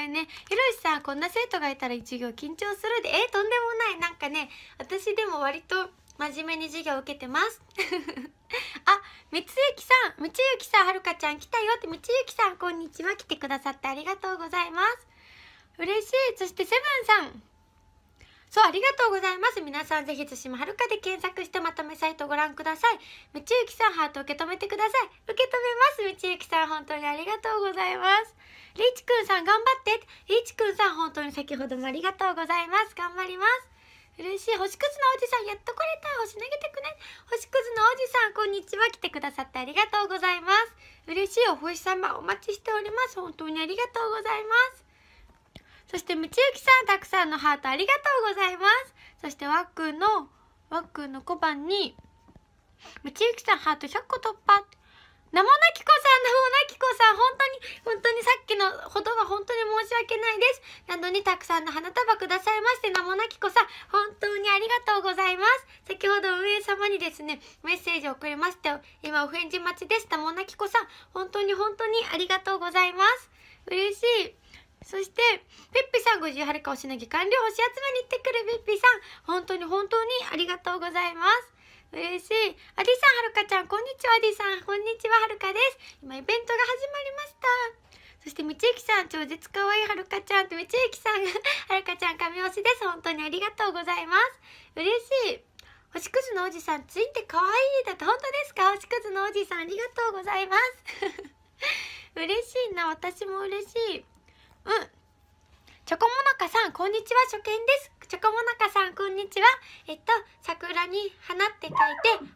だよねひろしさんこんな生徒がいたら授業緊張するでえとんでもないなんかね私でも割と真面目に授業受けてます あ、みつゆきさん、みつゆきさん、はるかちゃん来たよって、みつゆきさん、こんにちは。来てくださってありがとうございます。嬉しい。そして、セブンさん、そう、ありがとうございます。皆さんぜひし馬はるかで検索してまとめサイトご覧ください。道行さん、ハート受け止めてください。受け止めます。道行さん、本当にありがとうございます。リーチくんさん、頑張って。リーチくんさん、本当に先ほどもありがとうございます。頑張ります。嬉しい。星屑のおじさん、やっと来れた。星投げてくね。星屑のおじさん、こんにちは。来てくださってありがとうございます。嬉しいお星様、お待ちしております。本当にありがとうございます。そして、むちゆきさん、たくさんのハートありがとうございます。そして、わっくんの、わっくんの小判に、むちゆきさん、ハート100個突破。なもなきこさん、なもなきこさん、本当に、本当にさっきのことが本当に申し訳ないです。なのに、たくさんの花束くださいまして、なもなきこさん、本当にありがとうございます。先ほど運営様にですね、メッセージを送れまして、今、お返事待ちです。なもなきこさん、本当に本当にありがとうございます。嬉しい。そして、ペッピさん五十はるかおしのぎ完了星集めに行ってくるペッピさん。本当に本当にありがとうございます。嬉しい。アディさん、はるかちゃん、こんにちは、アディさん。こんにちは、はるかです。今、イベントが始まりました。そして、みちゆきさん、超絶かわいいはるかちゃんと、みちゆきさんが、はるかちゃん、神推しです。本当にありがとうございます。嬉しい。星屑のおじさん、ついてかわいいだって、本当ですか星屑のおじさん、ありがとうございます。嬉しいな、私も嬉しい。うんチョコモナカさんこんにちは初見ですチョコモナカさんこんにちはえっと桜に花って書いて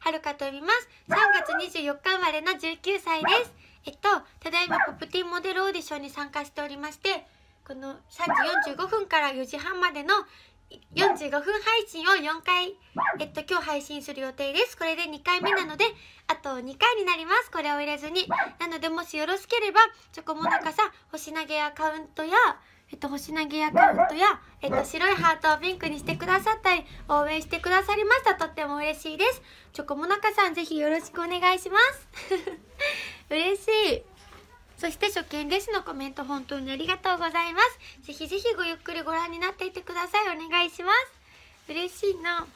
はるかと呼びます3月24日生まれの19歳ですえっとただいまポプティモデルオーディションに参加しておりましてこの3時45分から4時半までの45分配信を4回、えっと、今日配信する予定です。これで2回目なので、あと2回になります。これを入れずに。なので、もしよろしければ、チョコモナカさん、星投げアカウントや、えっと、星投げアカウントや、えっと、白いハートをピンクにしてくださったり、応援してくださりました。とっても嬉しいです。チョコモナカさん、ぜひよろしくお願いします。嬉しい。そして初見ですのコメント本当にありがとうございます。ぜひぜひごゆっくりご覧になっていてください。お願いします。嬉しいな。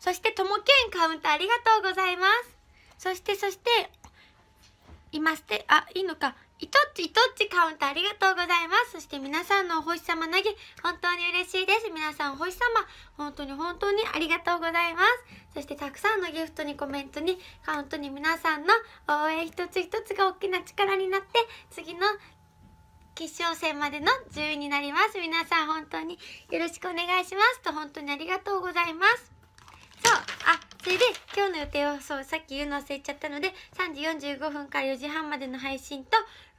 そしてともけんカウンターありがとうございます。そしてそして、いまして、あ、いいのか。いとっちいとっちカウントありがとうございます。そして皆さんのお星様投げ、本当に嬉しいです。皆さんお星様、本当に本当にありがとうございます。そしてたくさんのギフトにコメントに、カウントに皆さんの応援一つ一つが大きな力になって、次の決勝戦までの順位になります。皆さん本当によろしくお願いします。と本当にありがとうございます。そうあそれで今日の予定をそうさっき言うの忘れちゃったので3時45分から4時半までの配信と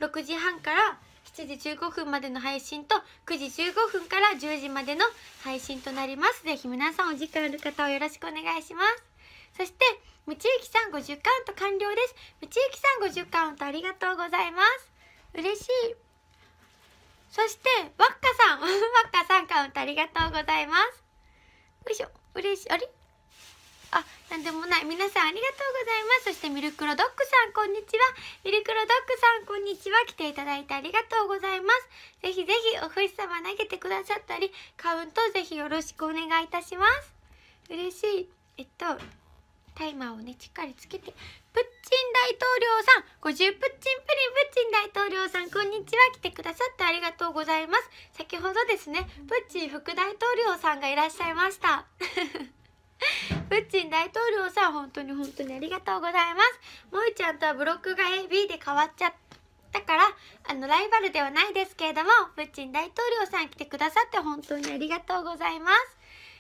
6時半から7時15分までの配信と9時15分から10時までの配信となります。ぜひ皆さんお時間ある方をよろしくお願いします。そして、道行さん50カウント完了です。道行さん50カウントありがとうございます。嬉しい。そして、わっかさん、わっかさんカウントありがとうございます。よいしょ、嬉しい。あれあ、なんでもない。皆さんありがとうございます。そしてミルクロドッグさん、こんにちは。ミルクロドッグさん、こんにちは。来ていただいてありがとうございます。ぜひぜひお星様投げてくださったり、カウントぜひよろしくお願いいたします。嬉しい。えっと、タイマーをね、しっかりつけて。プッチン大統領さん、50プッチンプリンプッチン大統領さん、こんにちは。来てくださってありがとうございます。先ほどですね、プッチン副大統領さんがいらっしゃいました。プッチン大統領さん本当に本当にありがとうございますもいちゃんとはブロックが AB で変わっちゃったからあのライバルではないですけれどもプッチン大統領さん来てくださって本当にありがとうございま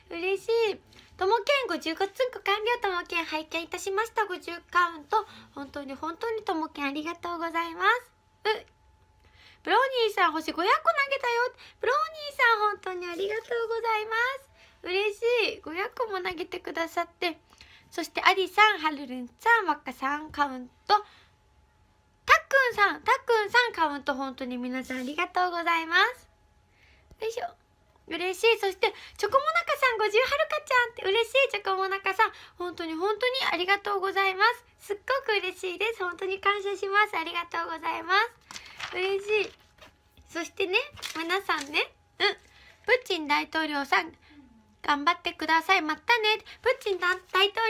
す嬉しいともけん50月んこ完了ともけん拝見いたしました50カウント本当に本当にともけんありがとうございますうブローニーさん星500個投げたよブローニーさん本当にありがとうございます嬉しい500個も投げてくださってそしてアリさんはルるんさんわっかさんカウントたっくんさんたっくんさんカウント本当に皆さんありがとうございますよいしょ嬉しいそしてチョコモナカさん50はるかちゃんって嬉しいチョコモナカさん本当に本当にありがとうございますすっごく嬉しいです本当に感謝しますありがとうございます嬉しいそしてね皆さんねうんプーチン大統領さん頑張ってください。またね。プッチン大統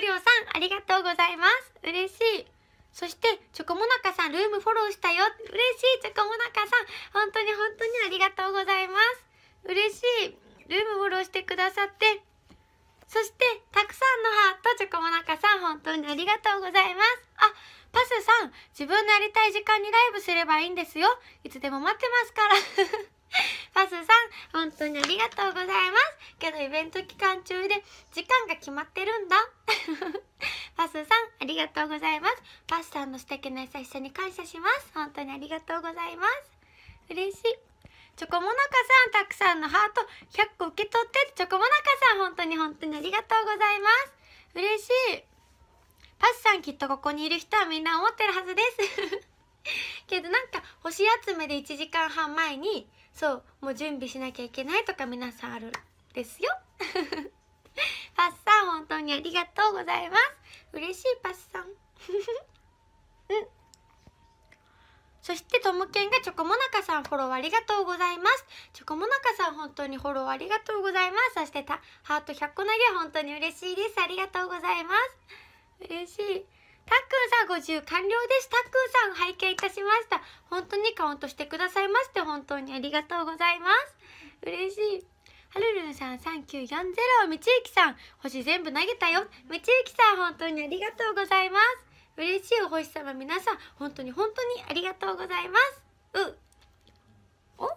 領さん、ありがとうございます。嬉しい。そして、チョコモナカさん、ルームフォローしたよ。嬉しい、チョコモナカさん。本当に本当にありがとうございます。嬉しい。ルームフォローしてくださって。そして、たくさんのハート、チョコモナカさん、本当にありがとうございます。あ、パスさん、自分のやりたい時間にライブすればいいんですよ。いつでも待ってますから。パスさん、本当にありがとうございます。けどイベント期間中で時間が決まってるんだ。パスさん、ありがとうございます。パスさんの素敵な優しさに感謝します。本当にありがとうございます。嬉しい。チョコモナカさん、たくさんのハート100個受け取って、チョコモナカさん、本当に本当にありがとうございます。嬉しい。パスさん、きっとここにいる人はみんな思ってるはずです。けどなんか星集めで1時間半前にそうもう準備しなきゃいけないとか皆さんあるですよ パスさん本当にありがとうございます嬉しいパスさんうんそしてともけんがチョコモナカさんフォローありがとうございます。チョコモナカさん本当にフォローありがとうございます。そしてたハート100個投げ本当に嬉しいです。ありがとうございます。嬉しい。たっくんさん50完了ですたっくんさん拝見いたしました本当にカウントしてくださいまして本当にありがとうございます嬉しいはるるんさん3940みちゆきさん星全部投げたよみちゆきさん本当にありがとうございます嬉しいお星様皆さん本当に本当にありがとうございますうお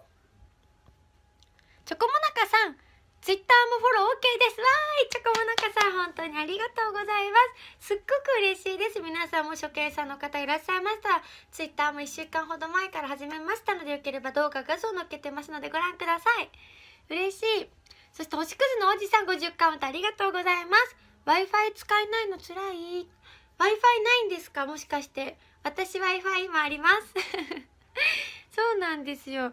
チョコモナカさんツイッターもフォロー OK です。わーい、チョコモナカさん、本当にありがとうございます。すっごく嬉しいです。皆さんも初見さんの方いらっしゃいましたら、ツイッターも1週間ほど前から始めましたので、よければ動画画像載っけてますのでご覧ください。嬉しい。そして、星く屑のおじさん50巻またありがとうございます。Wi-Fi 使えないのつらい。Wi-Fi ないんですかもしかして。私 Wi-Fi 今あります。そうなんですよ。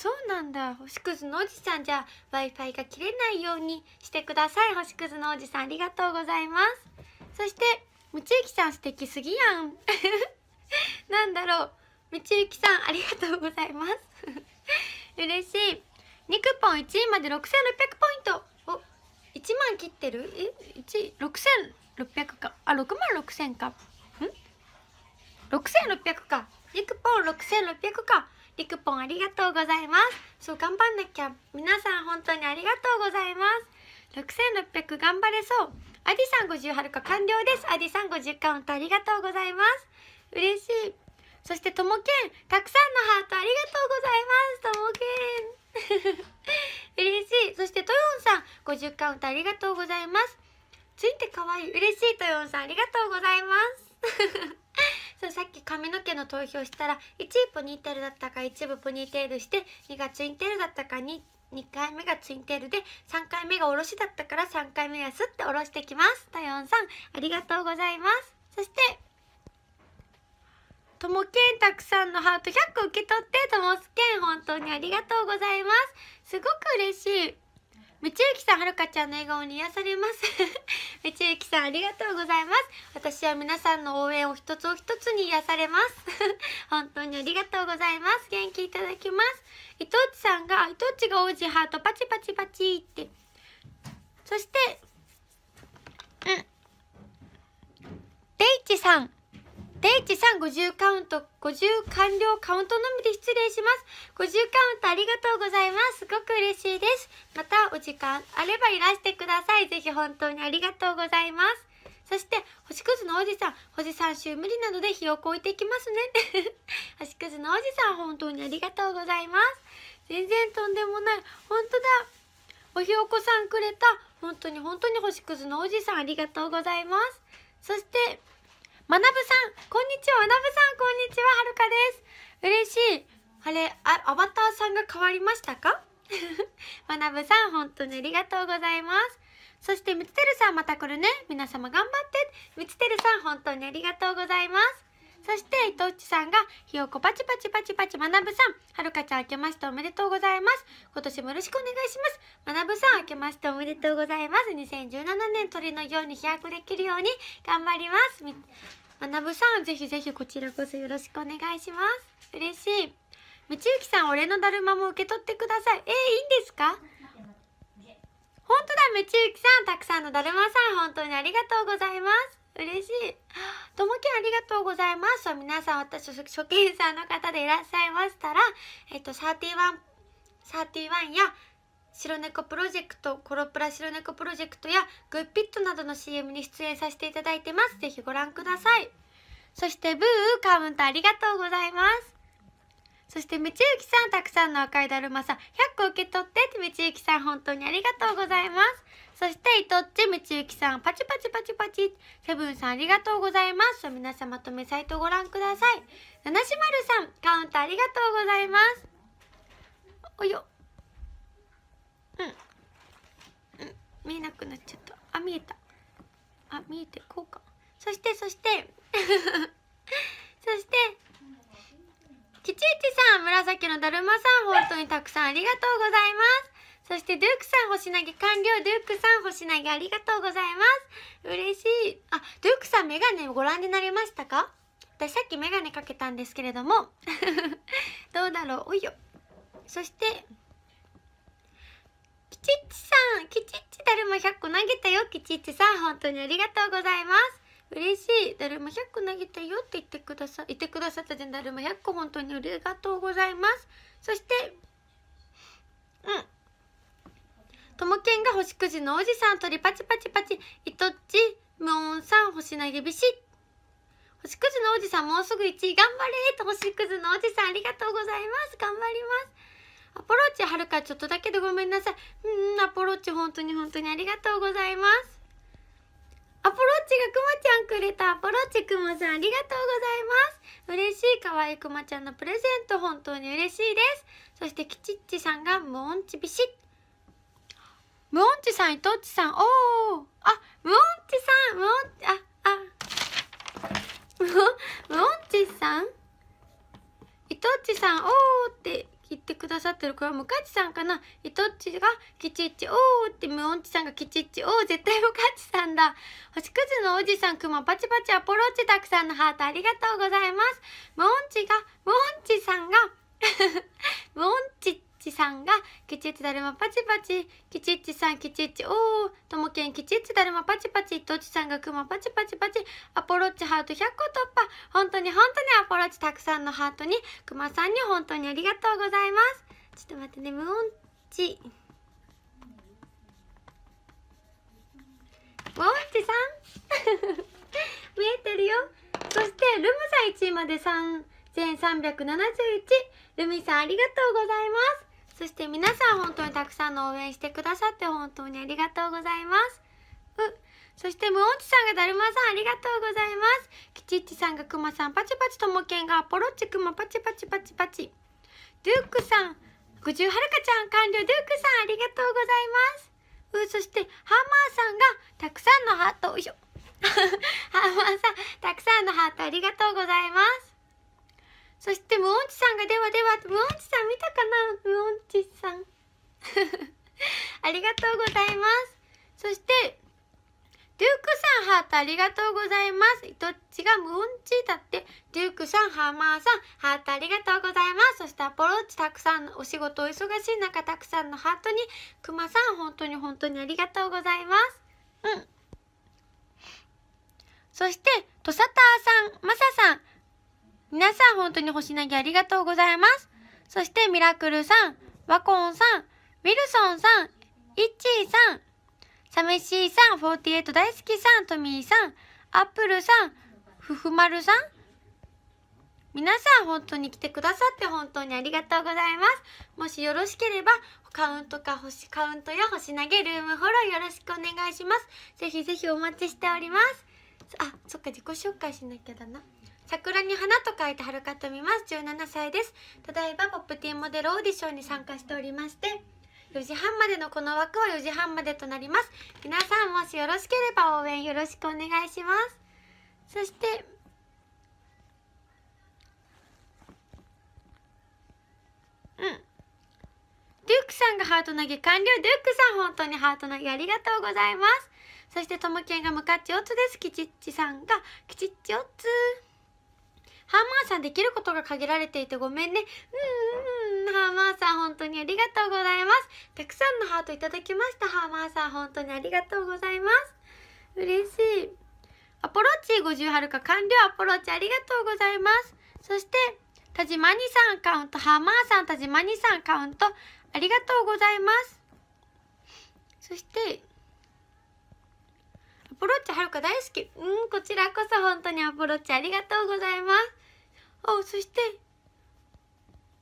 そうなんだ星屑のおじさんじゃ w i f i が切れないようにしてください星屑のおじさんありがとうございますそして道行さん素敵すぎやん なんだろう道行さんありがとうございます 嬉しい肉ポン1位まで6600ポイントお1万切ってるえ16600かあ6万6000かん6600か肉ポン6600かりくぽんありがとうございます。そう、頑張んなきゃ。皆さん本当にありがとうございます。6600頑張れそう。アディさん50はるか完了です。アディさん50カウントありがとうございます。嬉しい。そしてともけん、たくさんのハートありがとうございます。ともけん。嬉しい。そしてとよんさん50カウントありがとうございます。ついてかわいい。嬉しいとよんさんありがとうございます。そうさっき髪の毛の投票したら1位ポニーテールだったか一部ポニーテールして2がツインテールだったか 2, 2回目がツインテールで3回目がおろしだったから3回目はすっておろしてきますタヨンさんありがとうございますそしてともけんたくさんのハート100個受け取ってともすけん本当にありがとうございますすごく嬉しいむちゆきさん、はるかちゃんの笑顔に癒されます。む ちゆきさん、ありがとうございます。私は皆さんの応援を一つお一つに癒されます。本当にありがとうございます。元気いただきます。伊藤地さんが、伊藤地が王子ハートパチパチパチって。そして、うん。デイチさん、デイチさん50カウント、50完了カウントのみで失礼します。50カウントありがとうございます。すごく嬉しいです。またお時間あればいらしてください。ぜひ本当にありがとうございます。そして、星屑のおじさん、星3週無理なので日を超えていきますね。星屑のおじさん、本当にありがとうございます。全然とんでもない。本当だ。おひよこさんくれた。本当に本当に星屑のおじさん、ありがとうございます。そして、まなぶさんこんにちはまなぶさんこんにちははるかです嬉しいあれあアバターさんが変わりましたか まなぶさん本当にありがとうございますそしてみつてるさんまた来るね皆様頑張ってみつてるさん本当にありがとうございますそして伊藤ちさんがひよこパチパチパチパチまなぶさんはるかちゃんあけましておめでとうございます今年もよろしくお願いしますまなぶさんあけましておめでとうございます2017年鳥のように飛躍できるように頑張りますまなぶさんぜひぜひこちらこそよろしくお願いします嬉しい道行さん俺のだるまも受け取ってくださいえー、いいんですか本当だ道行さんたくさんのだるまさん本当にありがとうございます嬉しい。ともきんありがとうございます。皆さん、私、初見さんの方でいらっしゃいましたら、えっと、31、ワンや、白猫プロジェクト、コロプラ白猫プロジェクトや、グッピットなどの CM に出演させていただいてます。ぜひご覧ください。そして、ブー、カウントありがとうございます。そして、道行さん、たくさんの赤いだるまさん、100個受け取ってって道行さん、本当にありがとうございます。そして、いとっち、みちゆきさん、パチパチパチパチ、セブンさんありがとうございます。皆さんまとめサイトご覧ください。七しまるさん、カウントありがとうございます。およ。うん。うん、見えなくなっちゃった。あ、見えた。あ、見えてこうか。そして、そして、そして、ちちいちさん、紫のだるまさん、本当にたくさんありがとうございます。そして、ドゥークさん星投げ完了。ドゥークさん星投げありがとうございます。嬉しい。あ、ドゥークさんメガネご覧になりましたか私さっきメガネかけたんですけれどもどうだろうおいよ。そして、キチッチさん、キチッチだるま100個投げたよ、キチッチさん。本当にありがとうございます。嬉しい。だるま100個投げたよって言ってくださ、言ってくださったじゃん。だるま100個本当にありがとうございます。そして、うん。ともけんが星くじのおじさん鳥パチパチパチ、いとっち、無音さん星投げびし。星くじのおじさんもうすぐ1位頑張れと星くずのおじさんありがとうございます頑張りますアポローチはるかちょっとだけでごめんなさいうんアポローチ本当に本当にありがとうございますアポローチがくまちゃんくれたアポローチくまさんありがとうございます嬉しいかわいくまちゃんのプレゼント本当に嬉しいですそしてきちっちさんがもんちびしっ無音痴さん、伊藤ちさん、おーあ、無音痴さん無音、あ、あ、無音痴さん伊藤ちさん、おーって言ってくださってる、これはムカチさんかな伊藤ちがきちっち、おーって無音痴さんがきちっち、おー絶対ムカチさんだ。星屑のおじさん、くまパチパチアポローチたくさんのハートありがとうございます。無音痴が、無音痴さんが、無音痴って、ちさんが、きちっちだるまパチパチ、きちっちさん、きちっち、おお」「ともけんきちっちだるまパチパチ、とちさんがくまパチパチパチ、アポロッチハート100個突破、本当に本当にアポロッチたくさんのハートに、くまさんに本当にありがとうございます。ちょっと待ってね、無音ち。無音ちさん 見えてるよ。そして、ルムさん1位まで3、1371。ルミさんありがとうございます。そして皆さん本当にたくさんの応援してくださって本当にありがとうございます。うそして無音痴さんがだるまさんありがとうございます。きちっちさんがくまさんパチパチともけんがポロッチくまパチパチパチパチ。デュークさん、五十はるかちゃん完了デュークさんありがとうございます。うそしてハンマーさんがたくさんのハート、よいしょ。ハンマーさん、たくさんのハートありがとうございます。そして無音痴さんがではでは無音痴さん見たかな無音痴さん ありがとうございますそしてデュークさんハートありがとうございます。どっちが無音痴だって。デュークさん、ハーマーさん、ハートありがとうございます。そしてアポローチたくさんのお仕事お忙しい中たくさんのハートに、クマさん本当に本当にありがとうございます。うん。そして、トサターさん、マサさん、皆さん本当に星投げありがとうございます。そしてミラクルさん、ワコンさん、ウィルソンさん、イッチーさん、サメシーさん、48大好きさん、トミーさん、アップルさん、ふふまるさん。皆さん本当に来てくださって本当にありがとうございます。もしよろしければ、カウントか星、カウントや星投げルームフォローよろしくお願いします。ぜひぜひお待ちしております。あ、そっか、自己紹介しなきゃだな。桜に花と書いてるかと見ます17歳ですただいまポップティーンモデルオーディションに参加しておりまして4時半までのこの枠は4時半までとなります皆さんもしよろしければ応援よろしくお願いしますそしてうんデュークさんがハート投げ完了。デュークさん、本当にハート投げありがとうございます。そして、ともけんが向かっちおつです。きちっちさんが、きちっちおつ。ハーマーさんできることが限られていてごめんね。うんうん、ハーマーさん本当にありがとうございます。たくさんのハートいただきました。ハーマーさん本当にありがとうございます。嬉しい。アポロッチ50はるか完了アポロッチありがとうございます。そして、田島にさんカウント、ハーマーさん、田島にさんカウント、ありがとうございます。そして、アポロッチはるか大好き。うん、こちらこそ本当にアポロッチありがとうございます。おそして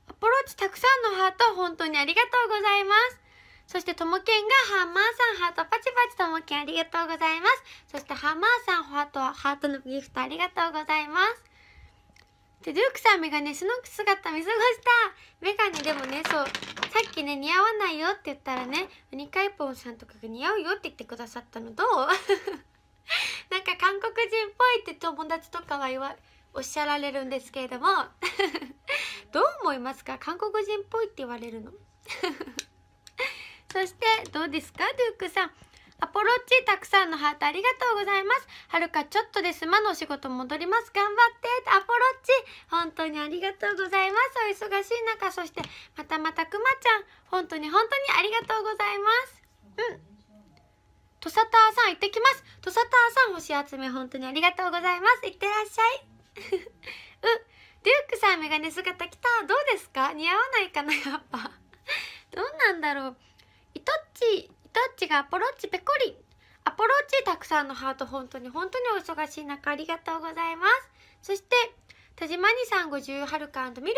アプローチたくさんのハート本当にありがとうございますそしてともけんがハンマーさんハートパチパチともけんありがとうございますそしてハンマーさんハートハートのギフトありがとうございますで、ルークさんメガネ、その姿見過ごしたメガネでもね、そう、さっきね、似合わないよって言ったらね、ウニカイポンさんとかが似合うよって言ってくださったのどう なんか韓国人っぽいって友達とかは言わ、れおっしゃられるんですけれども どう思いますか韓国人っぽいって言われるの そしてどうですかドゥークさんアポロッチたくさんのハートありがとうございますはるかちょっとですまのお仕事戻ります頑張ってアポロッチ本当にありがとうございますお忙しい中そしてまたまたくまちゃん本当に本当にありがとうございますうんトサターさん行ってきますトサターさん星集め本当にありがとうございますいってらっしゃいうデュークさんメガネ姿きたどうですか似合わないかなやっぱどうなんだろうイトッチイトッチがアポロッチペコリアポロッチたくさんのハート本当に本当にお忙しい中ありがとうございますそして田島にさん50はるかミルクを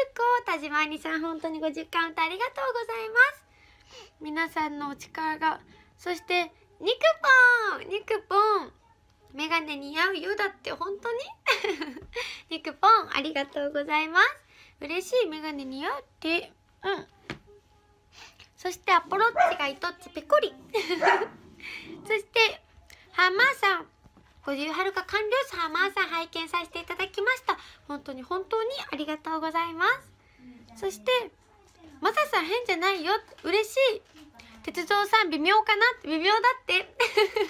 田島にさん本当に50カウントありがとうございます皆さんのお力がそして肉ポン肉ポンメガネ似合うよだって本当にニ クポンありがとうございます嬉しいメガネ似合うってうんそしてアポロッチが一つペコリ そしてハマーさん五十はるか完了さハマーさん拝見させていただきました本当に本当にありがとうございますそしてマサさん変じゃないよ嬉しい鉄道さん微妙かな微妙だって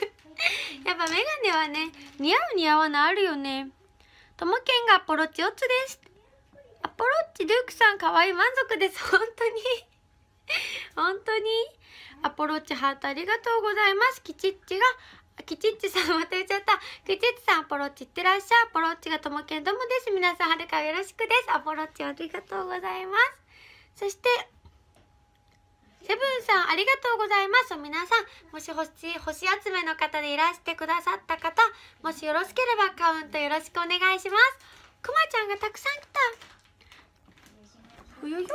やっぱメガネはね、似合う似合わないあるよね。ともけんがアポロッチ4つです。アポロッチ、デュークさん、かわいい満足です。本当に 本当に。アポロッチ、ハートありがとうございます。きちっちが、きちっちさん、また言っちゃった。きチッちさん、アポロッチ、いってらっしゃい。アポロッチがともけんどもです。皆さん、はるかよろしくです。アポロッチ、ありがとうございます。そして、セブンさん、ありがとうございます。皆さん、もし星、星集めの方でいらしてくださった方、もしよろしければカウントよろしくお願いします。くまちゃんがたくさん来た。うよよ。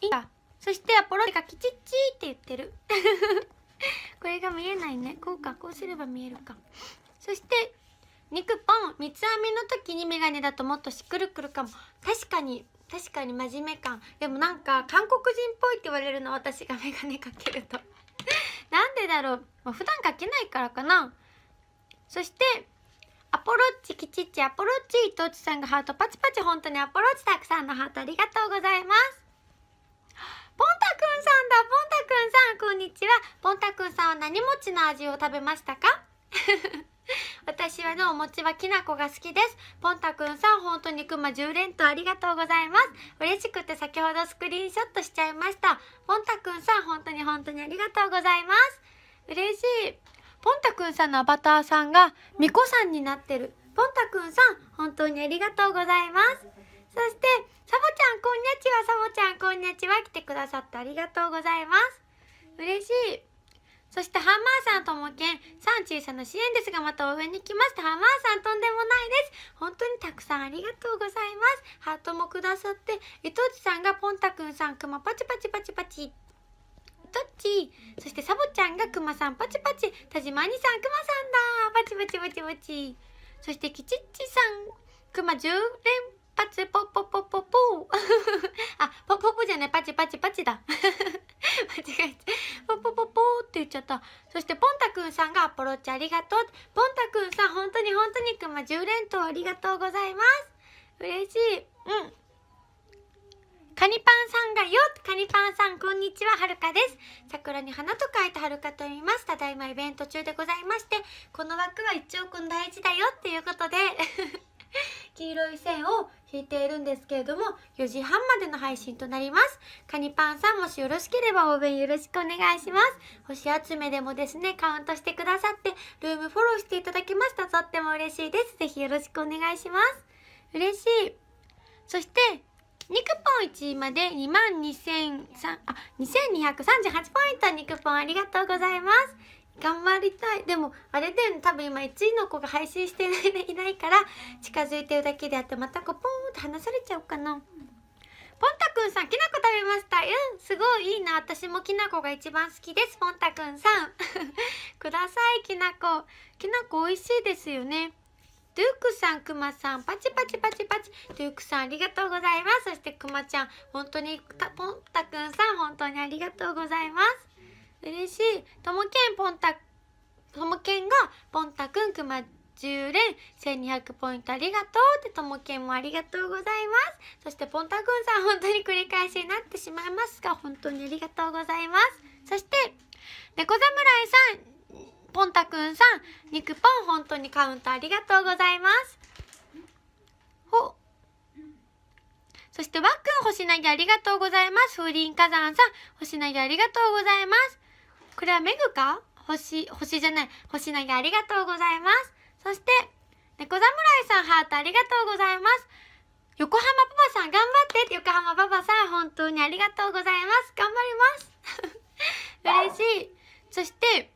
いいそしてアポロがキチッチって言ってる。これが見えないね。こうか、こうすれば見えるか。そして、肉ポン三つ編みの時にメガネだともっとしっくるくるかも確かに確かに真面目感でもなんか韓国人っぽいって言われるの私がメガネかけると なんでだろう、まあ、普段かけないからかなそしてアポロッチキチッチアポロッチ伊藤さんがハートパチパチ本当にアポロッチたくさんのハートありがとうございますポンタくんさんだポンタくんさんこんにちはポンタくんさんは何餅の味を食べましたか 私はのお餅はきな粉が好きです。ポンタくんさん、本当にくま10連とありがとうございます。嬉しくて先ほどスクリーンショットしちゃいました。ポンタくんさん、本当に本当にありがとうございます。嬉しい。ポンタくんさんのアバターさんがみこさんになってる。ポンタくんさん、本当にありがとうございます。そして、サボちゃん、こんにちは、サボちゃん、こんにちは、来てくださってありがとうございます。嬉しい。そしてハンマーさんともけん、さん小さな支援ですがまた応援に来ました。ハンマーさんとんでもないです。本当にたくさんありがとうございます。ハートもくださって、えとちさんがポンタくんさん、くまパチパチパチパチ。どっちそしてサボちゃんがくまさんパチパチ。田島兄さんくまさんだ。パチパチパチパチ。そしてきちっちさん、くま10連パチポポポポポ あポポポじゃないパチパチパチだ 間違えたポポポポって言っちゃったそしてポンタくんさんがアポロッチありがとうポンタくんさん本当に本当にくま10連投ありがとうございます嬉しいうんカニパンさんがよカニパンさんこんにちははるかです桜に花と書いてはるかと言いますただいまイベント中でございましてこの枠は一応この大事だよっていうことで 黄色い線を引いているんですけれども4時半までの配信となりますカニパンさんもしよろしければ応援よろしくお願いします星集めでもですねカウントしてくださってルームフォローしていただきましたとっても嬉しいですぜひよろしくお願いします嬉しいそして肉ポン1位まで2万2000あ2238ポイント肉ポンありがとうございます頑張りたいでもあれだよね多分今1位の子が配信していないから近づいてるだけであってまたこうポンって離されちゃうかな。ポンタくんさん、きなこ食べました。うん、すごいいいな。私もきなこが一番好きです。ポンタくんさん。ください、きなこ。きなこ美味しいですよね。ドゥークさん、くまさん、パチパチパチパチ。ドゥークさん、ありがとうございます。そしてくまちゃん、本当に、ポンタくんさん、本当にありがとうございます。嬉しいともけんぽんたともけんがぽんたくんくま10連1200ポイントありがとうってともけんもありがとうございますそしてぽんたくんさん本当に繰り返しになってしまいますが本当にありがとうございますそして猫侍さんぽんたくんさん肉ぽん本当にカウントありがとうございますほそしてわっくん星投げありがとうございます風林火山さん星投げありがとうございますこれはメグか星、星じゃない、星投げありがとうございます。そして、猫侍さんハートありがとうございます。横浜パパさん頑張って横浜パパさん本当にありがとうございます。頑張ります。嬉しい。そして、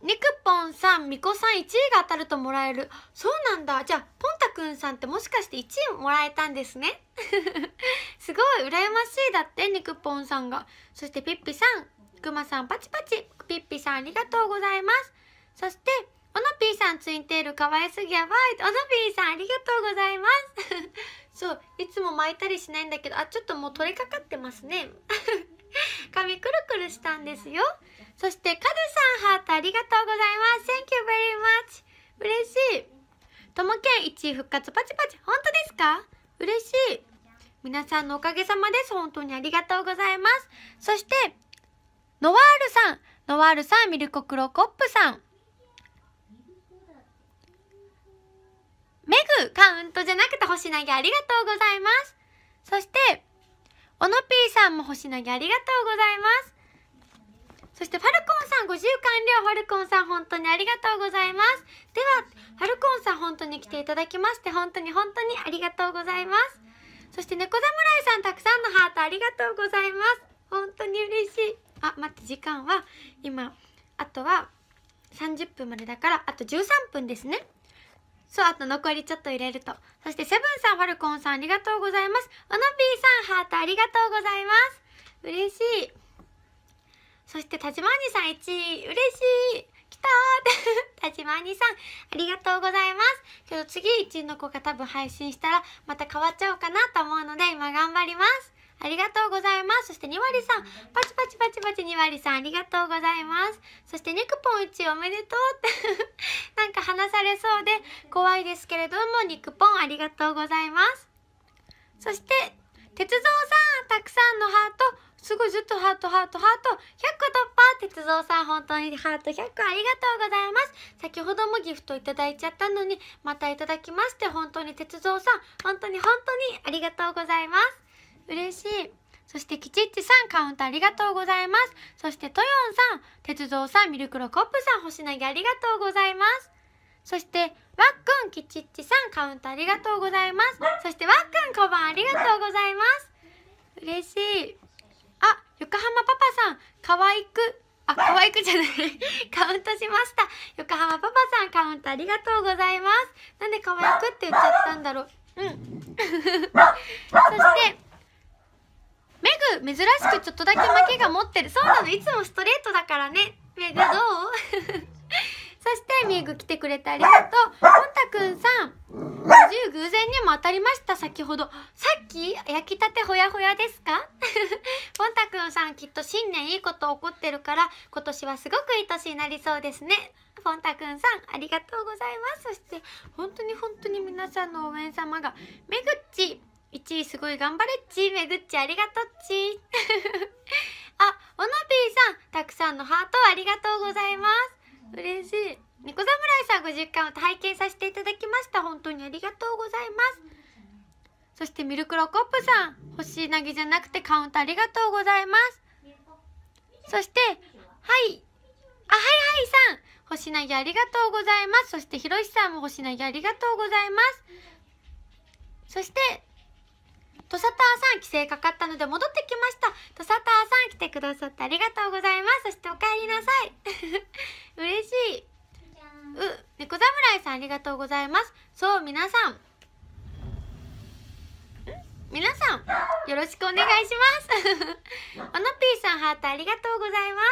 ニクポンさん、ミコさん1位が当たるともらえる。そうなんだ。じゃあ、ポンタくんさんってもしかして1位もらえたんですね。すごい、羨ましいだって、ニクポンさんが。そして、ピッピさん、クマさんパチパチ。ピッピさんありがとうございます。そして、オノピーさんツインテールかわいすぎやばい。オノピーさんありがとうございます。そう、いつも巻いたりしないんだけど、あ、ちょっともう取れかかってますね。髪くるくるしたんですよ。そして、カズさん、ハートありがとうございます。Thank you very much. 嬉しい。ともけん1位復活パチパチ。本当ですか嬉しい。皆さんのおかげさまです。本当にありがとうございます。そして、ノワールさん、ノワールさん、ミルコクロコップさん。メグ、カウントじゃなくて星投げありがとうございます。そして、オノピーさんも星投げありがとうございます。そしてファルコンさん5 0完了。ファルコンさん本当にありがとうございます。では、ファルコンさん本当に来ていただきまして本当に本当にありがとうございます。そして猫侍さんたくさんのハートありがとうございます。本当に嬉しい。あ、待って時間は今、あとは30分までだからあと13分ですね。そう、あと残りちょっと入れると。そしてセブンさん、ファルコンさんありがとうございます。オノピーさんハートありがとうございます。嬉しい。そしてたちまにさん1位嬉しい来たーってたちまにさんありがとうございますけど次1位の子が多分配信したらまた変わっちゃおうかなと思うので今頑張りますありがとうございます。そして2割さん、パチパチパチパチ2割さん、ありがとうございます。そしてネクポン1位、おめでとうって なんか話されそうで怖いですけれども、ニクポンありがとうございます。そして、鉄蔵さん、たくさんのハート、すごいずっとハートハートハート100個突破鉄道さん本当にハート100個ありがとうございます先ほどもギフトいただいちゃったのにまたいただきまして本当に鉄道さん本当に本当にありがとうございます嬉しいそしてきちっちさんカウントありがとうございますそしてとよんさん鉄道さんミルクロコップさん星投げありがとうございますそして、わっくん、きちっちさん、カウントありがとうございます。そして、わっくん、こばんありがとうございます。嬉しい。あ、横浜パパさん、可愛く、あ、可愛くじゃない カウントしました。横浜パパさん、カウントありがとうございます。なんで可愛くって言っちゃったんだろう。うん。そして、メグ、珍しくちょっとだけ負けが持ってる。そうなの、いつもストレートだからね。メグ、どう そしてみーぐ来てくれてありがとうもんたくんさん50偶然にも当たりました先ほどさっき焼きたてほやほやですかもんたくんさんきっと新年いいこと起こってるから今年はすごくいい年になりそうですねぽんたくんさんありがとうございますそして本当に本当に皆さんの応援様がめぐっち1位すごい頑張れっちめぐっちありがとっち あおのぴーさんたくさんのハートありがとうございます嬉しい猫侍さん50巻を体験させていただきました本当にありがとうございますそしてミルクロコップさん欲しいなぎじゃなくてカウントありがとうございますそしてはいあはいはいさん星投げありがとうございますそしてひろしさんも星投げありがとうございますそしてトサターさん、規制かかったので戻ってきました。トサターさん、来てくださってありがとうございます。そしてお帰りなさい。嬉しい。う、猫侍さん、ありがとうございます。そう、皆さん。ん皆さん、よろしくお願いします。あのぴーさん、ハートありがとうございま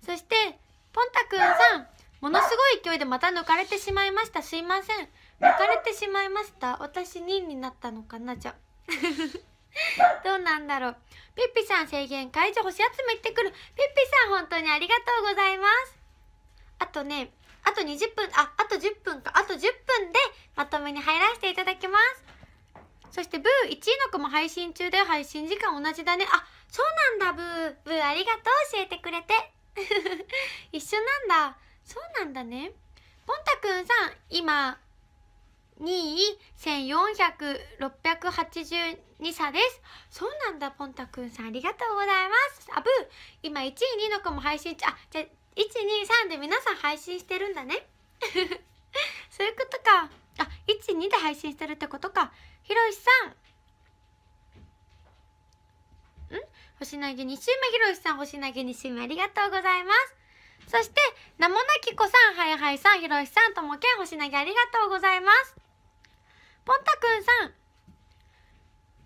す。そして、ぽんたくんさん、ものすごい勢いでまた抜かれてしまいました。すいません。抜かれてしまいました。私2になったのかな、じゃあ。どうなんだろう。ピッピさん制限解除星集めてくる。ピッピさん本当にありがとうございます。あとね、あと20分、あ、あと10分か。あと10分でまとめに入らせていただきます。そしてブー1位の子も配信中で配信時間同じだね。あ、そうなんだブー。ブーありがとう教えてくれて。一緒なんだ。そうなんだね。ポンタくんさん、今、2位1400682差です。そうなんだ、ポンタくんさんありがとうございます。あぶ今1位2位の子も配信中、あ、じゃ、123で皆さん配信してるんだね。そういうことか。あ、12で配信してるってことか。ひろしさん。ん星投げ2週目ひろしさん、星投げ2週目ありがとうございます。そして、名もなき子さん、はいはいさん、ひろしさん、ともけん、星投げありがとうございます。ぽんたくんさん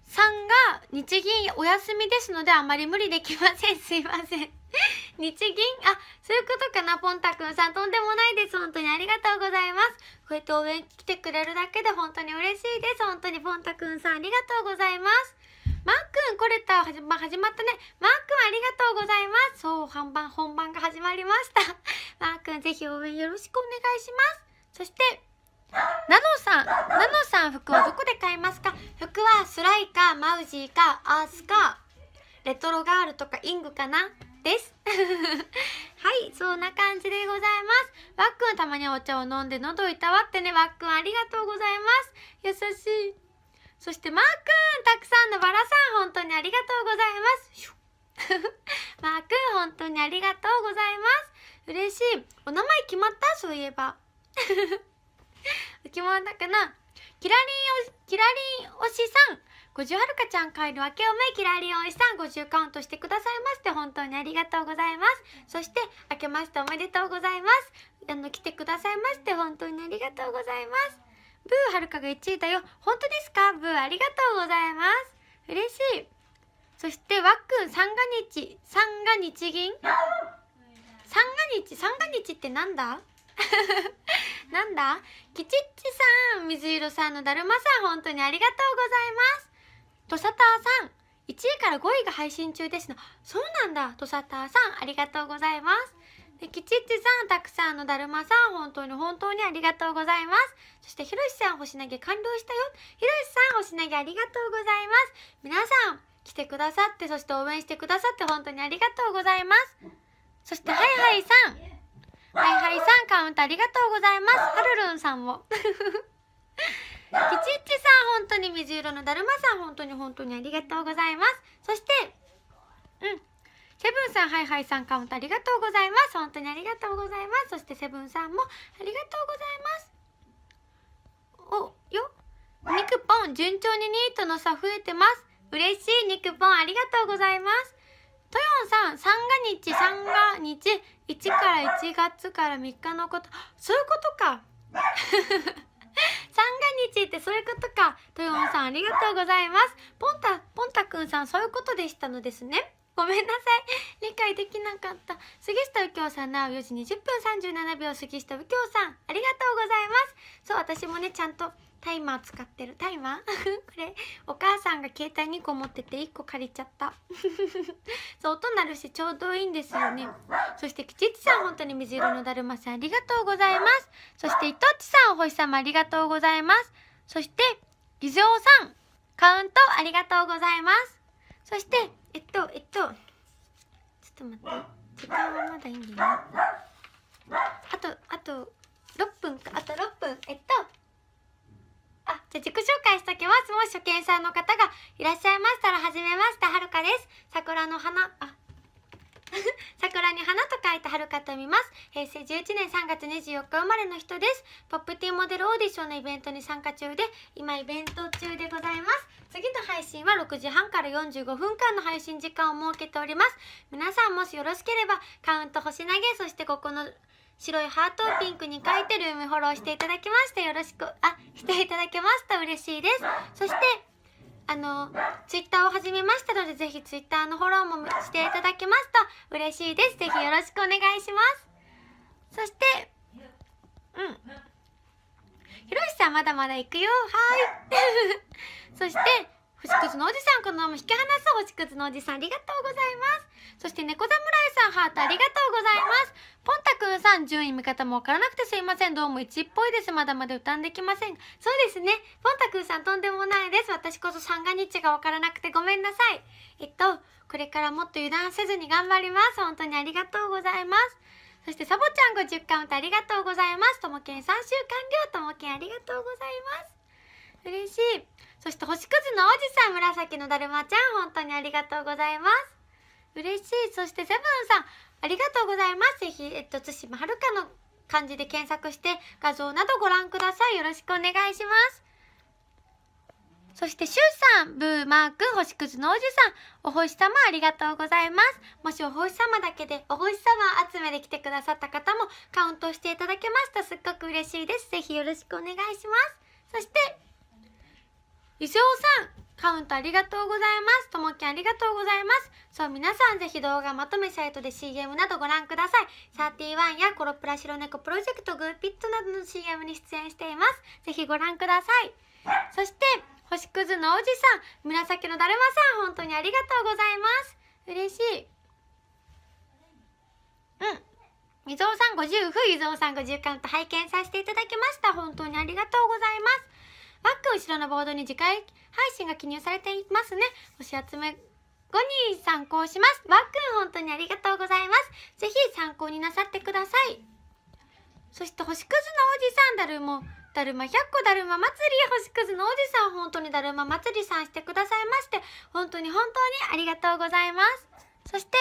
さんが日銀お休みですのであまり無理できません。すいません。日銀あ、そういうことかな、ぽんたくんさん。とんでもないです。本当にありがとうございます。こうやって応援来てくれるだけで本当に嬉しいです。本当にぽんたくんさんありがとうございます。マー君、来れた、始まったね。マー君ありがとうございます。そう、本番、本番が始まりました。マー君、ぜひ応援よろしくお願いします。そして、ナノさん、ナノさん服はどこで買いますか服はスライかマウジーかアースかレトロガールとかイングかなです。はい、そんな感じでございます。わっくんたまにお茶を飲んで喉いたわってね、わっくんありがとうございます。優しい。そしてマーくん、たくさんのバラさん、本当にありがとうございます。マーくん、本当にありがとうございます。嬉しい。お名前決まったそういえば。秋物だかなキラリンおキラリン推しさん五十はるかちゃんカエル明けおめキラリン推しさん五十カウントしてくださいまして本当にありがとうございますそして明けましておめでとうございますあの来てくださいまして本当にありがとうございますブーはるかが1位だよ本当ですかブーありがとうございます嬉しいそしてわっくん三が日三が日銀三が日三が日ってなんだ なんだきちっちさん、水色さんのだるまさん、本当にありがとうございます。とさたーさん、1位から5位が配信中ですの。そうなんだ、とさたーさん、ありがとうございます。で、きちっちさん、たくさんのだるまさん、本当に本当にありがとうございます。そして、ひろしさん、星投げ完了したよ。ひろしさん、星投げありがとうございます。皆さん、来てくださって、そして応援してくださって、本当にありがとうございます。そして、はいはいさん、カさん歌ありがとうございますはるるんさんもきちっちさん本当に水色のだるまさん本当に本当にありがとうございますそしてうんセブンさん、ハイハイさん、カウントありがとうございます。本当にありがとうございます。そしてセブンさんもありがとうございます。お、よ。肉ポン、順調にニートの差増えてます。嬉しい、肉ポン、ありがとうございます。トヨンさん、三が日、三が日、一から一月から三日のこと、そういうことか。三が日ってそういうことか。トヨンさん、ありがとうございます。ポンタ、ポンタくんさん、そういうことでしたのですね。ごめんなさい。理解できなかった。杉下右京さん、なお4時20分37秒、杉下右京さん、ありがとうございます。そう、私もね、ちゃんとタイマー使ってるタイマー これお母さんが携帯2個持ってて1個借りちゃった そう音鳴るしちょうどいいんですよねそして吉地さん本当に水色のだるまさんありがとうございますそして伊藤地さんお星様ありがとうございますそして偽造さんカウントありがとうございますそしてえっとえっとちょっと待って時間はまだいいんだよ、あとあと6分かあと6分えっとじゃ自己紹介しときます。もし初見さんの方がいらっしゃいましたら、はじめまして、はるかです。桜の花、あ、桜に花と書いてはるかと見ます。平成11年3月24日生まれの人です。ポップティーモデルオーディションのイベントに参加中で、今イベント中でございます。次の配信は6時半から45分間の配信時間を設けております。皆さんもしよろしければ、カウント星投げ、そしてここの白いハートをピンクに書いてルームフォローしていただきましてよろしくあしていただけますと嬉しいですそしてあのツイッターを始めましたのでぜひツイッターのフォローもしていただけますと嬉しいですぜひよろしくお願いしますそしてうんひろしさんまだまだ行くよはい そして星屑のおじさん、このまま引き離す星屑のおじさん、ありがとうございます。そして猫侍さん、ハートありがとうございます。ポンタくんさん、順位見方もわからなくてすいません。どうも1っぽいです。まだまだ歌んできません。そうですね。ポンタくんさん、とんでもないです。私こそ三が日がわからなくてごめんなさい。えっと、これからもっと油断せずに頑張ります。本当にありがとうございます。そして、サボちゃんご十0カウントありがとうございます。ともけん3週完了。ともけんありがとうございます。嬉しい。そして星屑の王子さん、紫のだるまちゃん、本当にありがとうございます。嬉しい。そしてセブンさん、ありがとうございます。ぜひ、えっと、津島遥の漢字で検索して画像などご覧ください。よろしくお願いします。そして、シュウさん、ブーマーク、星屑のおじさん、お星様ありがとうございます。もしお星様だけで、お星様集めで来てくださった方もカウントしていただけますとすっごく嬉しいです。ぜひよろしくお願いします。そして、ゆしおさんカウントありがとうございます。ともきんありがとうございます。そう、皆さんぜひ動画まとめサイトで CM などご覧ください。サーティワンやコロプラ白猫プロジェクトグーピットなどの CM に出演しています。ぜひご覧ください。そして、星屑のおじさん、紫のだるまさん、本当にありがとうございます。嬉しい。うん。伊蔵さん50、ふ伊蔵さん50カウント拝見させていただきました。本当にありがとうございます後ろのボードに次回配信が記入されていますね。星集め後に参考します。わっくん本当にありがとうございます。ぜひ参考になさってください。そして星屑のおじさんだるも、だるま100個だるま祭り、星屑のおじさん本当にだるま祭りさんしてくださいまして、本当に本当にありがとうございます。そして、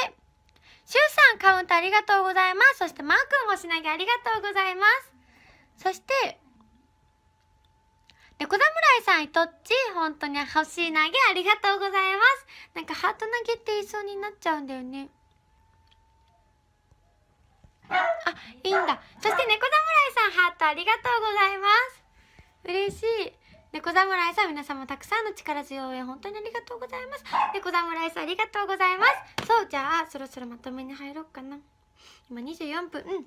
シュウさんカウントありがとうございます。そしてマー君星投げありがとうございます。そして、で、小田村井さん、いとっち、本当に欲しい投げありがとうございます。なんかハート投げって言いそうになっちゃうんだよね。あ、いいんだ。そして猫侍さん、ハートありがとうございます。嬉しい。猫侍さん、皆様たくさんの力強い応援、本当にありがとうございます。猫侍さん、ありがとうございます。そう、じゃあ、そろそろまとめに入ろうかな。今24分。うん。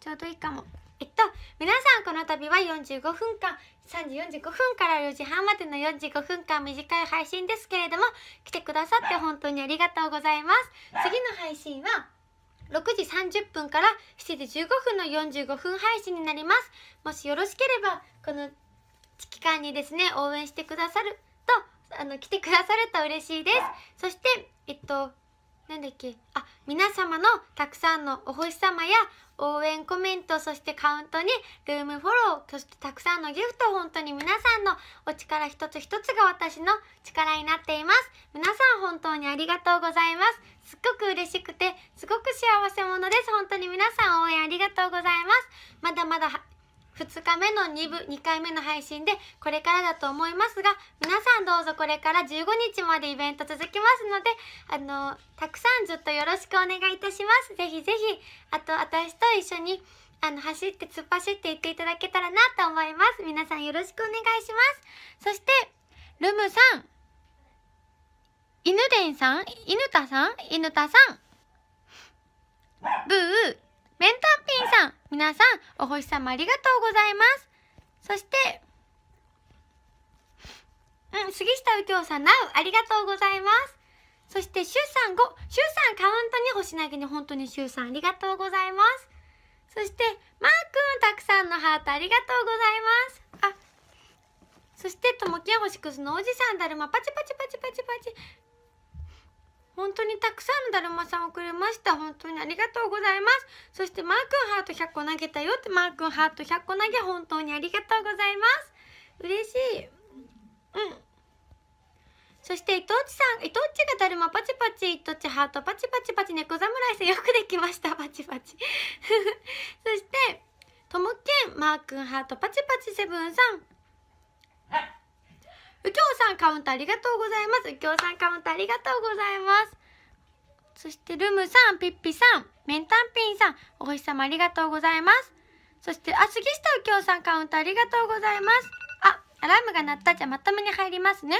ちょうどいいかも。えっと皆さんこの度は45分間3時45分から4時半までの45分間短い配信ですけれども来てくださって本当にありがとうございます次の配信は6時30分から7時15分の45分配信になりますもしよろしければこの期間にですね応援してくださるとあの来てくださると嬉しいですそしてえっとなんだっけあ皆様のたくさんのお星様や応援コメントそしてカウントにルームフォローそしてたくさんのギフト本当に皆さんのお力一つ一つが私の力になっています皆さん本当にありがとうございますすっごく嬉しくてすごく幸せ者です本当に皆さん応援ありがとうございますまだまだ2日目の2部、2回目の配信でこれからだと思いますが、皆さんどうぞこれから15日までイベント続きますので、あの、たくさんずっとよろしくお願いいたします。ぜひぜひ、あと私と一緒に、あの、走って、突っ走って行っていただけたらなと思います。皆さんよろしくお願いします。そして、ルムさん、犬伝さん、犬田さん、犬田さん、ブー、メンタンピンさん、皆さん、お星様ありがとうございます。そして、うん、杉下右京さん、ナウ、ありがとうございます。そして、シュウさんご、シュウさんカウントに星投げに本当にシュウさんありがとうございます。そして、マー君、たくさんのハートありがとうございます。あ、そして、ともきや星くすのおじさん、だるま、パチパチパチパチパチ。本当にたくさんのだるまさんをくれました。本当にありがとうございます。そしてマー君ハート100個投げたよって、マー君ハート100個投げ、本当にありがとうございます。嬉しい。うん。そして伊藤地さん、伊藤地がだるまパチパチ、伊藤地ハートパチパチパチ、猫侍さんよくできました、パチパチ。そして、ともけん、マー君ハートパチパチセブンさん。右京さんカウントありがとうございます。右京さんカウントありがとうございます。そしてルムさん、ピッピさん、メンタンピンさん、お星様ありがとうございます。そして、あ、杉下右京さんカウントありがとうございます。あ、アラームが鳴ったじゃまとめに入りますね。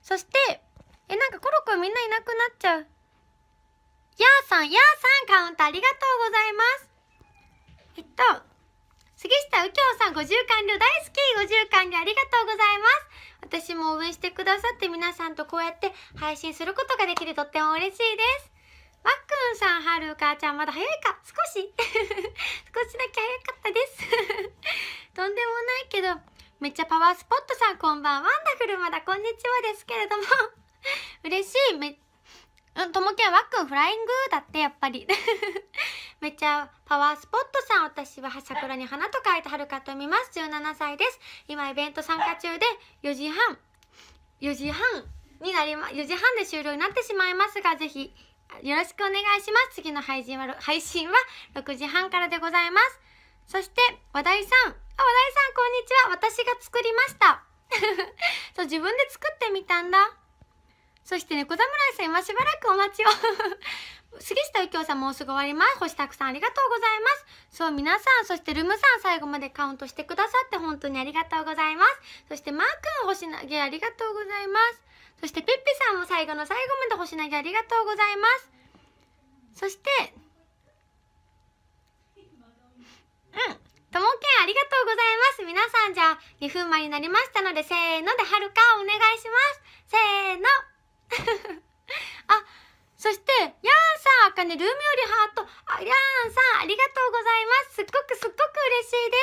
そして、え、なんかコロコロみんないなくなっちゃう。やーさん、やーさんカウントありがとうございます。えっと、杉下右京さん、50完了大好き !50 完了ありがとうございます私も応援してくださって皆さんとこうやって配信することができてとっても嬉しいですわっくんさん、はるかちゃん、まだ早いか少し 少しだけ早かったです とんでもないけど、めっちゃパワースポットさん、こんばんは。ワンダフル、まだこんにちはですけれども嬉しい。めっうん、ともけん、わっくん、フライングだって、やっぱり。めっちゃパワースポットさん、私は桜に花と書いてはるかと見ます。17歳です。今、イベント参加中で、4時半、4時半になりま、4時半で終了になってしまいますが、ぜひ、よろしくお願いします。次の配信は、配信は6時半からでございます。そして、和田さん。あ、和田さん、こんにちは。私が作りました。そう、自分で作ってみたんだ。そしてね、小侍さん今しばらくお待ちを杉下右京さんもうすぐ終わります。星たくさんありがとうございます。そう、皆さん、そしてルムさん最後までカウントしてくださって本当にありがとうございます。そしてマー君、星投げありがとうございます。そしてピッピさんも最後の最後まで星投げありがとうございます。そして、うん。ともけんありがとうございます。皆さんじゃあ2分前になりましたので、せーのではるかお願いします。せーの。あそしてやーさあかねルームよりハートあやんさんありがとうございますすっごくすっごく嬉しいで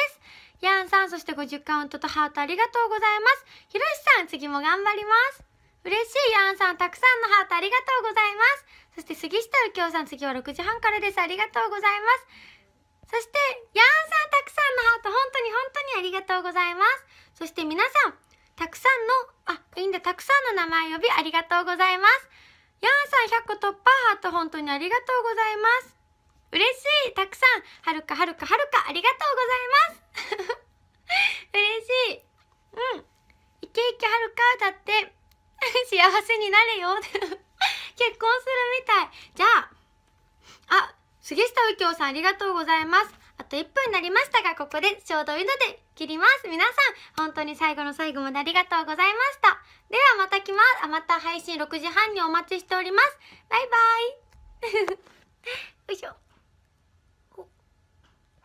すやんさんそして50カウントとハートありがとうございますひろしさん次も頑張ります嬉しいやんさんたくさんのハートありがとうございますそして杉下右京さん次は6時半からですありがとうございますそしてやんさんたくさんのハート本当に本当にありがとうございますそして皆さんたくさんの、あ、いいんだ、たくさんの名前呼びありがとうございます。ヤンさん100個突破ハート本当にありがとうございます。嬉しいたくさんはるかはるかはるかありがとうございます嬉しいうんイケイケはるかだって 幸せになれよ結婚するみたいじゃああ杉下右京さんありがとうございますあと1分になりましたが、ここでちょうどいいので切ります。皆さん、本当に最後の最後までありがとうございました。ではまた来ます。あ、また配信6時半にお待ちしております。バイバイ。よいしょ。